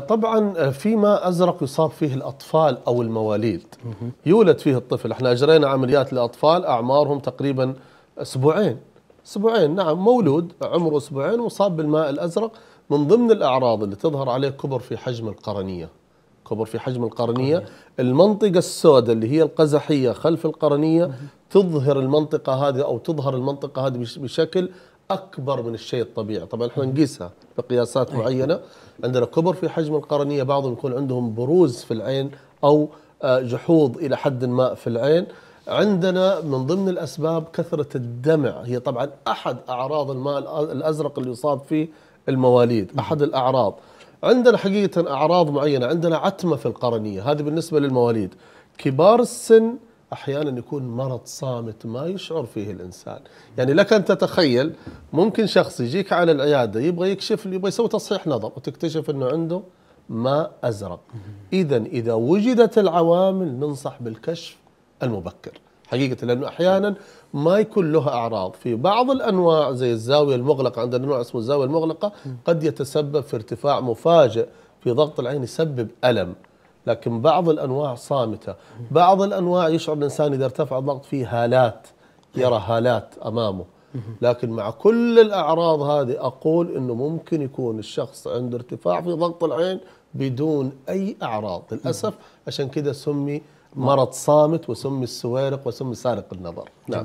طبعا آه، فيما ازرق يصاب فيه الاطفال او المواليد يولد فيه الطفل احنا اجرينا عمليات لاطفال اعمارهم تقريبا اسبوعين اسبوعين نعم مولود عمره اسبوعين مصاب بالماء الازرق من ضمن الاعراض اللي تظهر عليه كبر في حجم القرنيه كبر في حجم القرنيه المنطقه السوداء اللي هي القزحيه خلف القرنيه تظهر المنطقه هذه او تظهر المنطقه هذه بشكل اكبر من الشيء الطبيعي طبعا احنا نقيسها بقياسات معينه عندنا كبر في حجم القرنيه بعضهم يكون عندهم بروز في العين او آه، جحوظ الى حد ما في العين عندنا من ضمن الاسباب كثره الدمع هي طبعا احد اعراض الماء الازرق اللي يصاب فيه المواليد احد الاعراض عندنا حقيقه اعراض معينه عندنا عتمه في القرنيه هذه بالنسبه للمواليد كبار السن احيانا يكون مرض صامت ما يشعر فيه الانسان يعني لك ان تتخيل ممكن شخص يجيك على العياده يبغى يكشف يبغى يسوي تصحيح نظر وتكتشف انه عنده ماء ازرق اذا اذا وجدت العوامل ننصح بالكشف المبكر حقيقه لانه احيانا ما يكون له اعراض في بعض الانواع زي الزاويه المغلقه عندنا نوع اسمه الزاويه المغلقه قد يتسبب في ارتفاع مفاجئ في ضغط العين يسبب الم لكن بعض الانواع صامته بعض الانواع يشعر الانسان اذا ارتفع الضغط فيه هالات يرى هالات امامه لكن مع كل الأعراض هذه أقول أنه ممكن يكون الشخص عنده ارتفاع في ضغط العين بدون أي أعراض للأسف عشان كده سمي مرض صامت وسمي السوارق وسمي سارق النظر نعم.